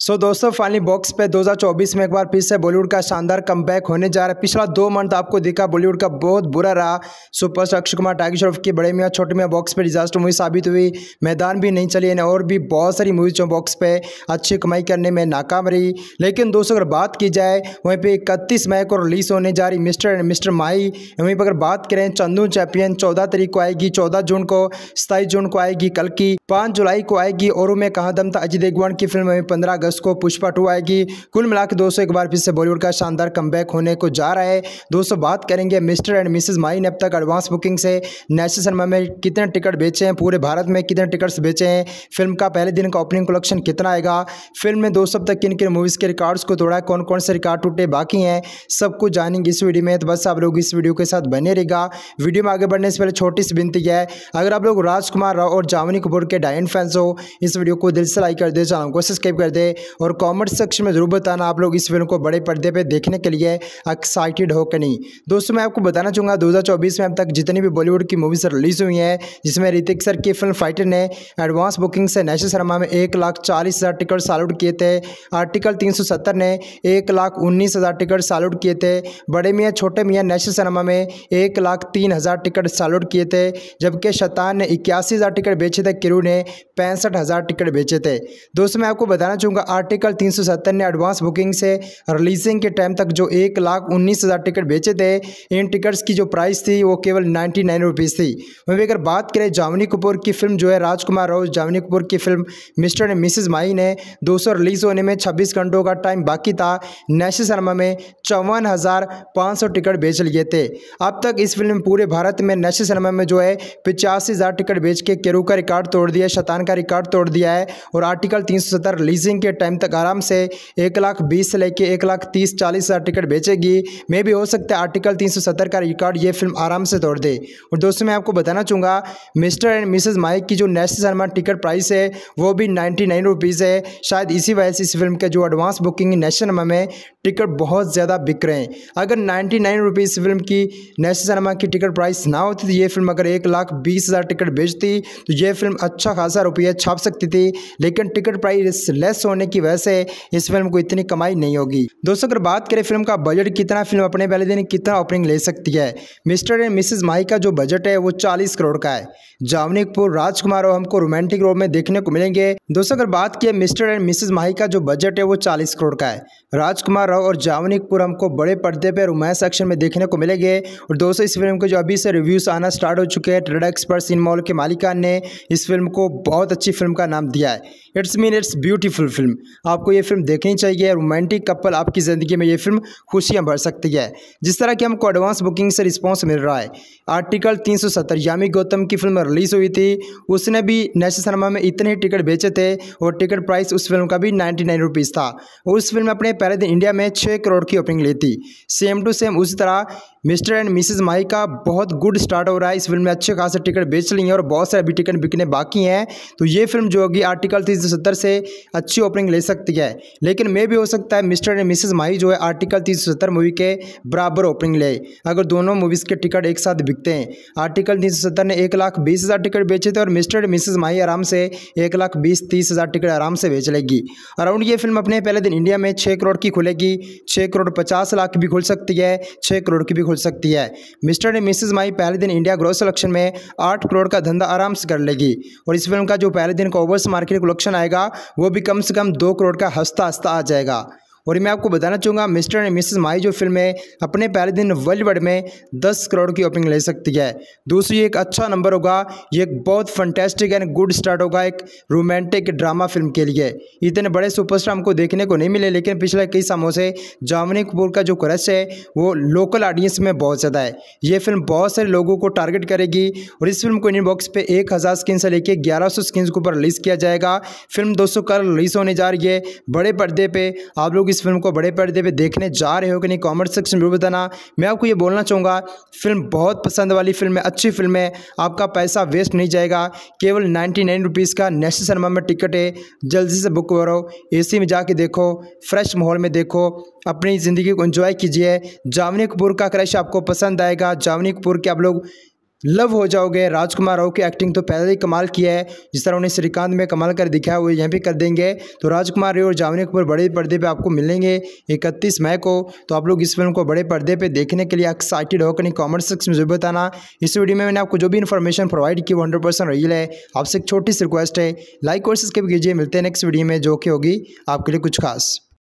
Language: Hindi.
सो so, दोस्तों फाइनली बॉक्स पे 2024 में एक बार फिर से बॉलीवुड का शानदार कम होने जा रहा है पिछला दो मंथ आपको दिखा बॉलीवुड का बहुत बुरा रहा सुपरस्टार अक्षय कुमार टाइगर श्रॉफ की बड़े मियाँ छोटे मियाँ बॉक्स पे डिजास्टर मूवी साबित हुई मैदान भी नहीं चली है और भी बहुत सारी मूवीज जो बॉक्स पे अच्छी कमाई करने में नाकाम रही लेकिन दोस्तों अगर बात की जाए वहीं पर इकतीस मई को रिलीज होने जा रही मिस्टर एंड मिस्टर माई वहीं पर अगर बात करें चंदू चैंपियन चौदह तारीख को आएगी चौदह जून को सताईस जून को आएगी कल की पाँच जुलाई को आएगी और में कहा दम था अजय देगवान की फिल्म पंद्रह अगस्त को पुष्पा टू आएगी कुल मिला के दोस्तों एक बार फिर से बॉलीवुड का शानदार कम होने को जा रहा है दोस्तों बात करेंगे मिस्टर एंड मिसेज माई ने अब तक एडवांस बुकिंग से नेशनल सिनेमा में कितने टिकट बेचे हैं पूरे भारत में कितने टिकट्स बेचे हैं फिल्म का पहले दिन का ओपनिंग कलेक्शन कितना आएगा फिल्म में दोस्तों अब तक किन किन मूवीज़ के रिकॉर्ड्स को तोड़ा है कौन कौन से रिकॉर्ड टूटे बाकी हैं सब कुछ जानेंगे इस वीडियो में तो बस आप लोग इस वीडियो के साथ बने रहेगा वीडियो में आगे बढ़ने से पहले छोटी सी विनती है अगर आप लोग राजकुमार राव और जावनी कपूर के डायन फैंस हो इस वीडियो को दिल से लाइक कर दे चैनल को सब्सक्राइब कर दे और कॉमेंट सेक्शन में ज़रूर बताना आप लोग इस फिल्म को बड़े पर्दे पर देखने के लिए एक्साइटेड हो कि नहीं दोस्तों मैं आपको बताना चाहूँगा दो में अब तक जितनी भी बॉलीवुड की मूवीज़ रिलीज़ हुई हैं जिसमें ऋतिक सर की फिल्म फाइटर ने एडवांस बुकिंग से नेशा शर्मा में एक लाख चालीस हज़ार टिकट सालूट किए थे आर्टिकल तीन सौ सत्तर ने एक लाख उन्नीस हज़ार टिकट सालूट किए थे बड़े मियाँ छोटे मियाँ नेशनल शर्मा में एक लाख तीन हज़ार टिकट सालूट किए थे जबकि शतान ने इक्यासी हज़ार टिकट बेचे थे किरू ने पैंसठ हज़ार टिकट बेचे थे दोस्तों मैं आपको बताना चाहूँगा आर्टिकल तीन सौ सत्तर ने एडवांस बुकिंग से रिलीजिंग के टाइम तक जो एक लाख उन्नीस हज़ार टिकट बेचे थे इन टिकट्स की जो प्राइस थी वो केवल नाइन्टी नाइन रुपीज़ थी वहीं अगर बात करें जावनी कपूर की फिल्म जो है राजकुमार राव जावनी कपूर की film mister and missus Mahi ने दो रिलीज़ होने में छब्बीस घंटों का टाइम बाकी था नेशनल सिनेमा में चौवन टिकट बेच लिए थे अब तक इस फिल्म में पूरे भारत में नेशनल सिनेमा में जो है पिचासी टिकट बेच के केरू का रिकॉर्ड तोड़ दिया शतान का रिकॉर्ड तोड़ दिया है और आर्टिकल तीन रिलीजिंग के टाइम तक आराम से एक लाख बीस से लेके एक लाख तीस चालीस हज़ार टिकट बेचेगी मे भी हो सकता है आर्टिकल तीन सौ सत्तर का रिकॉर्ड ये फिल्म आराम से तोड़ दे और दोस्तों मैं आपको बताना चाहूँगा मिस्टर एंड मिसेज माइक की जो नेशनल शर्मा टिकट प्राइस है वो भी नाइन्टी नाइन रुपीज़ है शायद इसी वजह से इस फिल्म के जो एडवांस बुकिंग नेशनल शर्मा में टिकट बहुत ज़्यादा बिक रहे हैं अगर नाइन्टी नाइन रुपीज़ फिल्म की नेशनल सिनेमा की टिकट प्राइस ना होती तो ये फिल्म अगर एक लाख बीस हज़ार टिकट बेचती तो ये फिल्म अच्छा खासा रुपया छाप सकती थी लेकिन टिकट प्राइस लेस होने की वजह से इस फिल्म को इतनी कमाई नहीं होगी दोस्तों अगर बात करें फिल्म का बजट कितना फिल्म अपने पहले दिन कितना ओपनिंग ले सकती है मिस्टर एंड मिसिज माई का जो बजट है वो चालीस करोड़ का है जावनी कपूर राजकुमार और हमको रोमांटिक रोल में देखने को मिलेंगे दोस्तों अगर बात किए मिस्टर एंड मिसिज माई का जो बजट है वो चालीस करोड़ का है राजकुमार राव और जावनी पुरम को बड़े पर्दे पर रोमांस एक्शन में देखने को मिलेंगे और दोस्तों इस फिल्म के जो अभी से रिव्यूज़ आना स्टार्ट हो चुके हैं एक्सपर्ट सिन मॉल के मालिका ने इस फिल्म को बहुत अच्छी फिल्म का नाम दिया है it's mean it's beautiful film आपको ये फिल्म देखनी चाहिए रोमांटिक कपल आपकी ज़िंदगी में ये फिल्म खुशियाँ भर सकती है जिस तरह की हमको एडवांस बुकिंग से रिस्पॉन्स मिल रहा है आर्टिकल तीन सौ सत्तर यामी गौतम की फिल्म रिलीज़ हुई थी उसने भी नेशनल सिनेमा में इतने ही टिकट बेचे थे और टिकट प्राइस उस फिल्म का भी नाइन्टी नाइन था उस फिल्म अपने पहले दिन इंडिया में छः करोड़ की ओपनिंग ली थी सेम टू सेम उसी तरह मिस्टर एंड मिसेज माई का बहुत गुड स्टार्ट हो रहा है इस फिल्म में अच्छे खासे टिकट बेच ली हैं और बहुत सारे अभी टिकट बिकने बाकी हैं तो ये फिल्म जो होगी आर्टिकल तीन सौ सत्तर से अच्छी ओपनिंग ले सकती है लेकिन मे भी हो सकता है मिस्टर एंड मिसेज माई जो है आर्टिकल तीन सौ सत्तर मूवी के बराबर ओपनिंग ले अगर दोनों मूवीज़ के टिकट एक साथ बिकते हैं आर्टिकल तीन सौ सत्तर ने एक लाख बीस हज़ार टिकट बेचे थे और मिस्टर एंड मिसेज माई आराम से एक लाख बीस तीस हज़ार टिकट आराम से बेच लेगी अराउंड ये फिल्म अपने पहले दिन इंडिया में छः करोड़ की खुलेगी छः करोड़ पचास लाख भी खुल सकती है छः करोड़ की भी खुल सकती है मिस्टर एंड मिसेज माई पहले दिन इंडिया ग्रोथ सलेक्शन में आठ करोड़ का धंधा आराम से कर लेगी और इस फिल्म का जो पहले दिन का ओवर्स मार्केट कलेक्शन आएगा वो भी कम से कम दो करोड़ का हंसता हंसता आ जाएगा और मैं आपको बताना चाहूँगा मिस्टर एंड मिसेस माई जो फिल्म है अपने पहले दिन वर्ल्ड वाइड में दस करोड़ की ओपनिंग ले सकती है दूसरी एक अच्छा नंबर होगा ये एक बहुत फंटेस्टिक एंड गुड स्टार्ट होगा एक रोमांटिक ड्रामा फिल्म के लिए इतने बड़े सुपरस्टार हमको देखने को नहीं मिले लेकिन पिछले कई सालों से जामनी कपूर का जो क्रश है वो लोकल ऑडियंस में बहुत ज़्यादा है ये फिल्म बहुत सारे लोगों को टारगेट करेगी और इस फिल्म को इंडियन बॉक्स एक हज़ार स्किन से लेकर ग्यारह सौ स्किन के ऊपर रिलीज़ किया जाएगा फिल्म दोस्तों कल रिलीज़ होने जा रही है बड़े पर्दे पर आप लोग इस इस फिल्म को बड़े पर्दे पे देखने जा रहे हो कि नहीं कॉमेंट सेक्शन में बताना मैं आपको ये बोलना चाहूँगा फिल्म बहुत पसंद वाली फिल्म है अच्छी फिल्म है आपका पैसा वेस्ट नहीं जाएगा केवल नाइन्टी नाइन रुपीज़ का नेशनल सिनेमा में टिकट है जल्दी से बुक करो सी में जाके देखो फ्रेश माहौल में देखो अपनी ज़िंदगी को एंजॉय कीजिए जावनी कपूर का क्रश आपको पसंद आएगा जावनी कपूर के आप लोग लव हो जाओगे राजकुमार राव की एक्टिंग तो पहले ही कमाल किया है जिस तरह उन्हें श्रीकांत में कमाल कर दिखाया वो यहाँ भी कर देंगे तो राजकुमार राव और जावनी कपूर बड़े पर्दे पे आपको मिलेंगे इकतीस मई को तो आप लोग इस फिल्म को बड़े पर्दे पे देखने के लिए एक्साइटेड होकर नहीं कॉमेंट सेक्स में जरूर बताना इस वीडियो में मैंने आपको जो भी इन्फॉर्मेशन प्रोवाइड की वो हंड्रेड परसेंट रियल है आपसे एक छोटी सी रिक्वेस्ट है लाइक और सब्सक्राइब कीजिए मिलते हैं नेक्स्ट वीडियो में जो कि होगी आपके लिए कुछ खास